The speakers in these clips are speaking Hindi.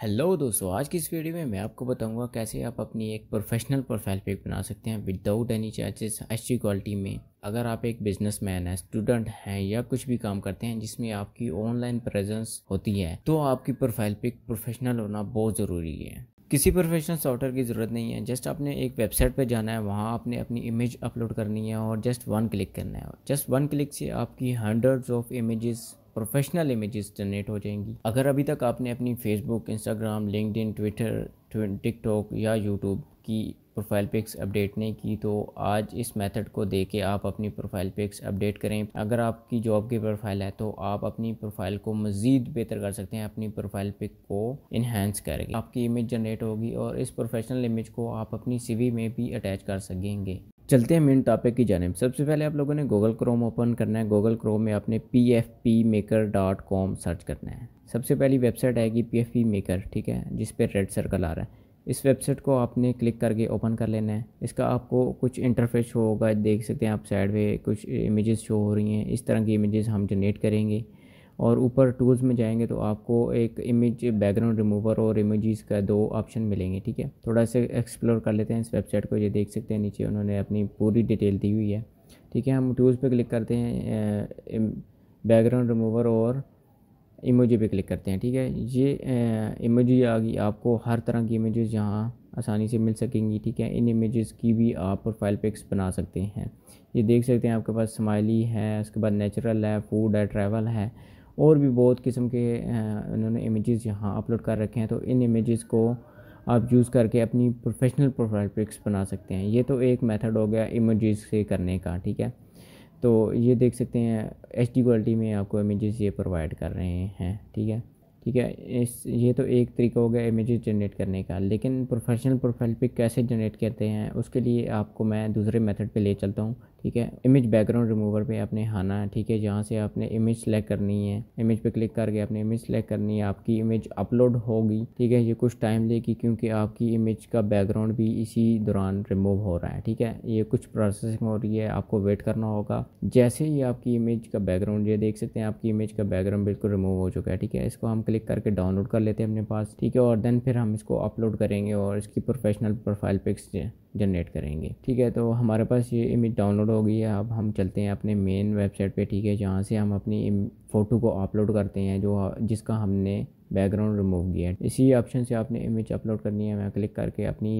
हेलो दोस्तों आज की इस वीडियो में मैं आपको बताऊंगा कैसे आप अपनी एक प्रोफेशनल प्रोफाइल पिक बना सकते हैं विदाउट एनी चार्जेस अच्छी क्वालिटी में अगर आप एक बिजनेसमैन हैं स्टूडेंट हैं या कुछ भी काम करते हैं जिसमें आपकी ऑनलाइन प्रेजेंस होती है तो आपकी प्रोफाइल पिक प्रोफेशनल होना बहुत ज़रूरी है किसी प्रोफेशनल सॉफ्टवेयर की ज़रूरत नहीं है जस्ट आपने एक वेबसाइट पर जाना है वहाँ आपने अपनी इमेज अपलोड करनी है और जस्ट वन क्लिक करना है जस्ट वन क्लिक से आपकी hundreds of images professional images generate हो जाएंगी अगर अभी तक आपने अपनी Facebook Instagram LinkedIn Twitter TikTok या यूट्यूब की प्रोफाइल पिक्स अपडेट नहीं की तो आज इस मेथड को दे के आप अपनी प्रोफाइल पिक्स अपडेट करें अगर आपकी जॉब की प्रोफाइल है तो आप अपनी प्रोफाइल को मज़ीद बेहतर कर सकते हैं अपनी प्रोफाइल पिक को इन्हेंस करके आपकी इमेज जनरेट होगी और इस प्रोफेशनल इमेज को आप अपनी सीवी में भी अटैच कर सकेंगे चलते हैं मेन टॉपिक की जानब सबसे पहले आप लोगों ने गूगल क्रोम ओपन करना है गूगल क्रोम में आपने P F P maker dot com search करना है सबसे पहली वेबसाइट आएगी पी एफ पी मेकर ठीक है जिस पर रेड सर्कल आ रहा है इस वेबसाइट को आपने क्लिक करके ओपन कर लेना है इसका आपको कुछ इंटरफेस शो होगा देख सकते हैं आप साइड पे कुछ इमेजेस शो हो रही हैं इस तरह की इमेजेस हम जनरेट करेंगे और ऊपर टूल्स में जाएंगे तो आपको एक इमेज बैकग्राउंड रिमूवर और इमेजेस का दो ऑप्शन मिलेंगे ठीक है थोड़ा सा एक्सप्लोर कर लेते हैं इस वेबसाइट को ये देख सकते हैं नीचे उन्होंने अपनी पूरी डिटेल दी हुई है ठीक है हम टूल्स पे क्लिक करते हैं बैकग्राउंड रिमूवर और इमोजी पे क्लिक करते हैं ठीक है ये इमोजी आ गई आपको हर तरह की इमेजेस यहाँ आसानी से मिल सकेंगी ठीक है इन इमेजेस की भी आप प्रोफाइल पिक्स बना सकते हैं ये देख सकते हैं आपके पास स्माइली है उसके बाद नेचुरल है फूड है ट्रैवल है और भी बहुत किस्म के उन्होंने इमेजेस यहाँ अपलोड कर रखे हैं तो इन इमेजेस को आप यूज़ करके अपनी प्रोफेशनल प्रोफाइल पिक्स बना सकते हैं ये तो एक मेथड हो गया इमेजेस से करने का ठीक है तो ये देख सकते हैं एच क्वालिटी में आपको इमेजेस ये प्रोवाइड कर रहे हैं ठीक है ठीक है इस ये तो एक तरीका हो गया इमेज जनरेट करने का लेकिन प्रोफेशनल प्रोफाइल पिक कैसे जनरेट करते हैं उसके लिए आपको मैं दूसरे मेथड पे ले चलता हूँ ठीक है इमेज बैकग्राउंड रिमूवर पे आपने आना है ठीक है जहाँ से आपने इमेज सेलेक्ट करनी है इमेज पे क्लिक करके आपने इमेज सेलेक्ट करनी है आपकी इमेज अपलोड होगी ठीक है ये कुछ टाइम लेगी क्योंकि आपकी इमेज का बैकग्राउंड भी इसी दौरान रिमूव हो रहा है ठीक है ये कुछ प्रोसेसिंग हो रही है आपको वेट करना होगा जैसे ही आपकी इमेज का बैकग्राउंड ये देख सकते हैं आपकी इमेज का बैकग्राउंड बिल्कुल रिमूव हो चुका है ठीक है इसको हम क्लिक क्लिक करके डाउनलोड कर लेते हैं अपने पास ठीक है और देन फिर हम इसको अपलोड करेंगे और इसकी प्रोफेशनल प्रोफाइल पिक्स जनरेट करेंगे ठीक है तो हमारे पास ये इमेज डाउनलोड हो गई है अब हम चलते हैं अपने मेन वेबसाइट पे ठीक है जहाँ से हम अपनी फ़ोटो को अपलोड करते हैं जो जिसका हमने बैकग्राउंड रिमूव किया है इसी ऑप्शन से आपने इमेज अपलोड करनी है मैं क्लिक करके अपनी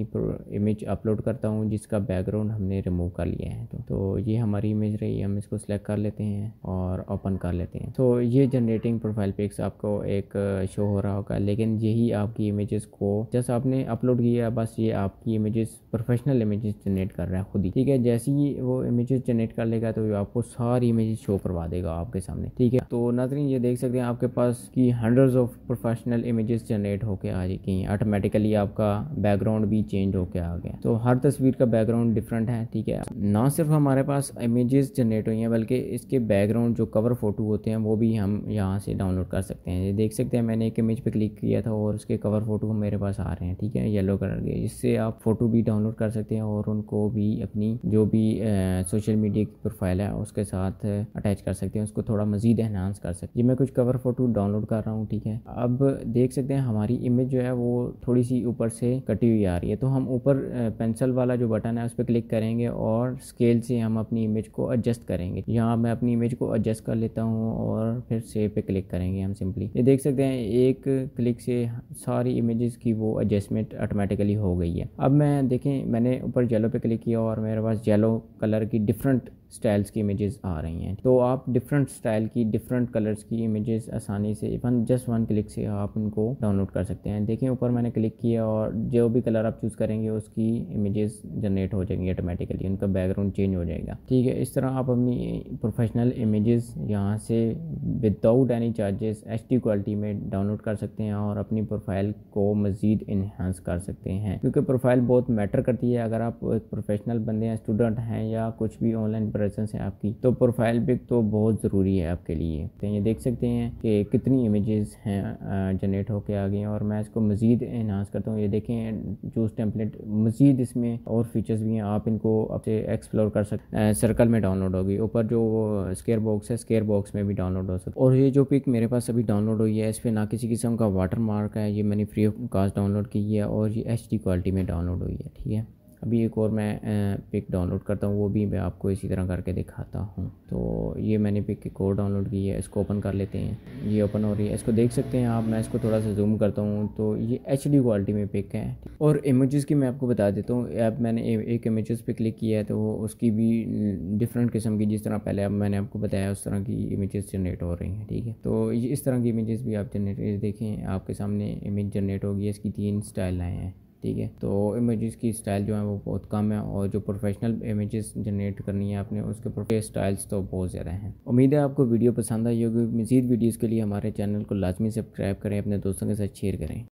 इमेज अपलोड करता हूँ जिसका बैकग्राउंड हमने रिमूव कर लिया है तो, तो ये हमारी इमेज रही हम इसको सेलेक्ट कर लेते हैं और ओपन कर लेते हैं तो ये जनरेटिंग प्रोफाइल पिक्स आपको एक शो uh, हो रहा होगा लेकिन यही आपकी इमेजेस को जैसे आपने अपलोड किया बस ये आपकी इमेजेस प्रोफेशनल इमेजेस जनरेट कर रहा है खुद ही ठीक है जैसे ही वो इमेजेस जनरेट कर लेगा तो आपको सारी इमेजेस शो करवा देगा आपके सामने ठीक है तो नाजरीन ये देख सकते हैं आपके पास की hundred of professional images generate होकर आ गई हैं ऑटोमेटिकली आपका बैकग्राउंड भी चेंज होकर आ गया तो हर तस्वीर का बैकग्राउंड डिफरेंट है ठीक है ना सिर्फ हमारे पास इमेजेस जनरेट हुई हैं बल्कि इसके बैकग्राउंड जो कवर फ़ोटो होते हैं वो भी हम यहाँ से डाउनलोड कर सकते हैं ये देख सकते हैं मैंने एक इमेज पर क्लिक किया था और उसके कवर फ़ोटो मेरे पास आ रहे हैं ठीक है येलो कलर के इससे आप फ़ोटो भी डाउनलोड कर सकते हैं और उनको भी अपनी जो भी सोशल मीडिया की प्रोफाइल है उसके साथ अटैच कर सकते हैं उसको थोड़ा मज़ीद एनहांस कर सकते हैं ये मैं कुछ कवर फ़ोटो डाउनलोड कर रहा हूँ ठीक है अब अब देख सकते हैं हमारी इमेज जो है वो थोड़ी सी ऊपर से कटी हुई आ रही है तो हम ऊपर पेंसिल वाला जो बटन है उस पर क्लिक करेंगे और स्केल से हम अपनी इमेज को एडजस्ट करेंगे यहाँ मैं अपनी इमेज को एडजस्ट कर लेता हूँ और फिर सेव पे क्लिक करेंगे हम सिंपली ये देख सकते हैं एक क्लिक से सारी इमेजेस की वो एडजस्टमेंट ऑटोमेटिकली हो गई है अब मैं देखें मैंने ऊपर येलो पे क्लिक किया और मेरे पास येलो कलर की डिफरेंट स्टाइल्स की इमेजेस आ रही हैं तो आप डिफरेंट स्टाइल की डिफरेंट कलर्स की इमेजेस आसानी से वन जस्ट वन क्लिक से आप उनको डाउनलोड कर सकते हैं देखें ऊपर मैंने क्लिक किया और जो भी कलर आप चूज़ करेंगे उसकी इमेजेस जनरेट हो जाएंगी ऑटोमेटिकली उनका बैकग्राउंड चेंज हो जाएगा ठीक है इस तरह आप अपनी प्रोफेशनल इमेजेस यहाँ से without any charges H quality में डाउनलोड कर सकते हैं और अपनी प्रोफाइल को मज़ीद इन्हांस कर सकते हैं क्योंकि प्रोफाइल बहुत मैटर करती है अगर आप एक प्रोफेशनल बंदे हैं स्टूडेंट हैं या कुछ भी ऑनलाइन प्रेजेंस है आपकी तो प्रोफाइल पिक तो बहुत ज़रूरी है आपके लिए तो ये देख सकते हैं कि कितनी इमेजेस हैं जनरेट होकर आ गई हैं और मैं इसको मज़ीद इन्हांस करता हूँ ये देखें जूस टेम्पलेट मज़ीद इसमें और फीचर्स भी हैं आप इनको आपसे एक्सप्लोर कर सकते सर्कल में डाउनलोड होगी ऊपर जो स्केयर बॉक्स है स्केयर बॉक्स में भी डाउनलोड हो सकता और ये जो पिक मेरे पास अभी डाउनलोड हुई है इस पर ना किसी किस्म का वाटर मार्क है ये मैंने फ्री ऑफ कास्ट डाउनलोड की है और ये एच क्वालिटी में डाउनलोड हुई है ठीक है अभी एक और मैं पिक डाउनलोड करता हूँ वो भी मैं आपको इसी तरह करके दिखाता हूँ तो ये मैंने पिक एक और डाउनलोड की है इसको ओपन कर लेते हैं ये ओपन हो रही है इसको देख सकते हैं आप मैं इसको थोड़ा सा जूम करता हूँ तो ये एच क्वालिटी में पिक है और इमेज़ की मैं आपको बता देता हूँ अब मैंने एक इमेज़ पर क्लिक किया है तो उसकी भी डिफरेंट किस्म की जिस तरह पहले अब मैंने आपको बताया उस तरह की इमेज़ जनरेट हो रही हैं ठीक है तो इस तरह की इमेज़ भी आप जनरेट देखें आपके सामने इमेज जनरेट होगी इसकी तीन स्टाइल आए हैं ठीक है तो इमेजेस की स्टाइल जो है वो बहुत कम है और जो प्रोफेशनल इमेजेस जनरेट करनी है आपने उसके प्रोफे स्टाइल्स तो बहुत ज़्यादा हैं उम्मीद है आपको वीडियो पसंद आई होगी मजीद वीडियोज़ के लिए हमारे चैनल को लाजमी सब्सक्राइब करें अपने दोस्तों के साथ शेयर करें